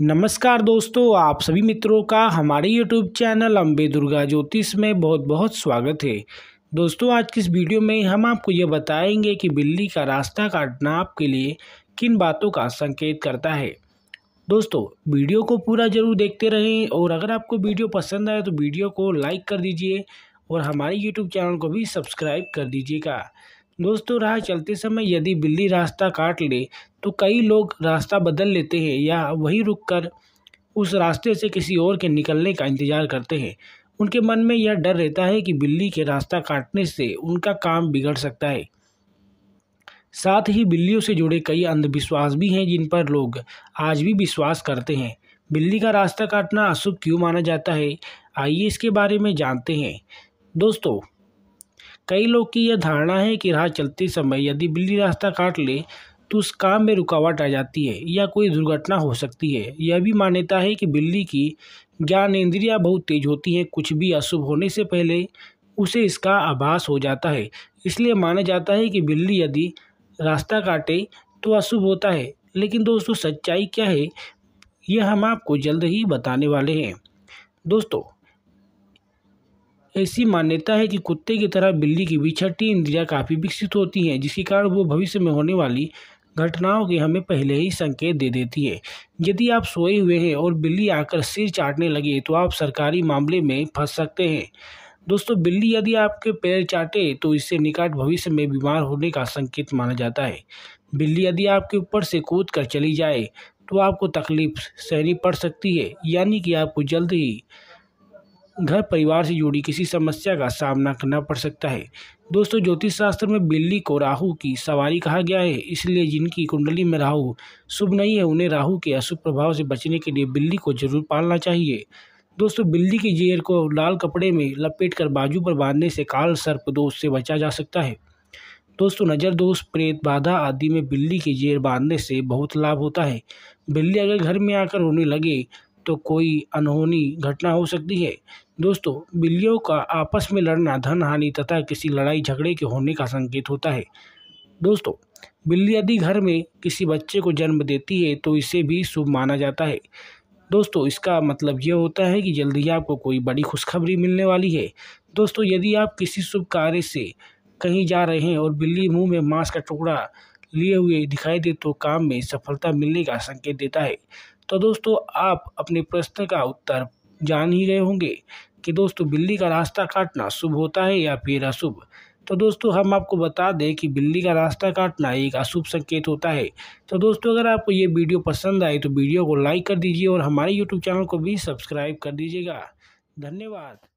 नमस्कार दोस्तों आप सभी मित्रों का हमारे यूट्यूब चैनल अम्बे दुर्गा ज्योतिष में बहुत बहुत स्वागत है दोस्तों आज की इस वीडियो में हम आपको ये बताएंगे कि बिल्ली का रास्ता काटना आपके लिए किन बातों का संकेत करता है दोस्तों वीडियो को पूरा ज़रूर देखते रहें और अगर आपको वीडियो पसंद आए तो वीडियो को लाइक कर दीजिए और हमारे यूट्यूब चैनल को भी सब्सक्राइब कर दीजिएगा दोस्तों राह चलते समय यदि बिल्ली रास्ता काट ले तो कई लोग रास्ता बदल लेते हैं या वहीं रुककर उस रास्ते से किसी और के निकलने का इंतज़ार करते हैं उनके मन में यह डर रहता है कि बिल्ली के रास्ता काटने से उनका काम बिगड़ सकता है साथ ही बिल्लियों से जुड़े कई अंधविश्वास भी हैं जिन पर लोग आज भी विश्वास करते हैं बिल्ली का रास्ता काटना अशुभ क्यों माना जाता है आइए इसके बारे में जानते हैं दोस्तों कई लोग की यह धारणा है कि राह चलते समय यदि बिल्ली रास्ता काट ले तो उस काम में रुकावट आ जाती है या कोई दुर्घटना हो सकती है यह भी मान्यता है कि बिल्ली की ज्ञान इंद्रियाँ बहुत तेज होती हैं कुछ भी अशुभ होने से पहले उसे इसका आभास हो जाता है इसलिए माना जाता है कि बिल्ली यदि रास्ता काटे तो अशुभ होता है लेकिन दोस्तों सच्चाई क्या है यह हम आपको जल्द ही बताने वाले हैं दोस्तों ऐसी मान्यता है कि कुत्ते की तरह बिल्ली की भी छठी इंद्रियां काफ़ी विकसित होती हैं जिसके कारण वो भविष्य में होने वाली घटनाओं की हमें पहले ही संकेत दे देती है यदि आप सोए हुए हैं और बिल्ली आकर सिर चाटने लगे तो आप सरकारी मामले में फंस सकते हैं दोस्तों बिल्ली यदि आपके पैर चाटे तो इससे निकट भविष्य में बीमार होने का संकेत माना जाता है बिल्ली यदि आपके ऊपर से कूद कर चली जाए तो आपको तकलीफ सहनी पड़ सकती है यानी कि आपको जल्द ही घर परिवार से जुड़ी किसी समस्या का सामना करना पड़ सकता है दोस्तों ज्योतिष शास्त्र में बिल्ली को राहु की सवारी कहा गया है इसलिए जिनकी कुंडली में राहु शुभ नहीं है उन्हें राहु के अशुभ प्रभाव से बचने के लिए बिल्ली को जरूर पालना चाहिए दोस्तों बिल्ली की जेर को लाल कपड़े में कर बाजू पर बांधने से काल सर्प दोष से बचा जा सकता है दोस्तों नज़र दोष प्रेत बाधा आदि में बिल्ली की जेर बांधने से बहुत लाभ होता है बिल्ली अगर घर में आकर रोने लगे तो कोई अनहोनी घटना हो सकती है दोस्तों बिल्लियों का आपस में लड़ना धन हानि तथा किसी लड़ाई झगड़े के होने का संकेत होता है दोस्तों बिल्ली यदि घर में किसी बच्चे को जन्म देती है तो इसे भी शुभ माना जाता है दोस्तों इसका मतलब यह होता है कि जल्दी ही आपको कोई बड़ी खुशखबरी मिलने वाली है दोस्तों यदि आप किसी शुभ कार्य से कहीं जा रहे हैं और बिल्ली मुंह में मांस का टुकड़ा लिए हुए दिखाई दे तो काम में सफलता मिलने का संकेत देता है तो दोस्तों आप अपने प्रश्न का उत्तर जान ही रहे होंगे कि दोस्तों बिल्ली का रास्ता काटना शुभ होता है या फिर अशुभ तो दोस्तों हम आपको बता दें कि बिल्ली का रास्ता काटना एक अशुभ संकेत होता है तो दोस्तों अगर आपको ये वीडियो पसंद आए तो वीडियो को लाइक कर दीजिए और हमारे यूट्यूब चैनल को भी सब्सक्राइब कर दीजिएगा धन्यवाद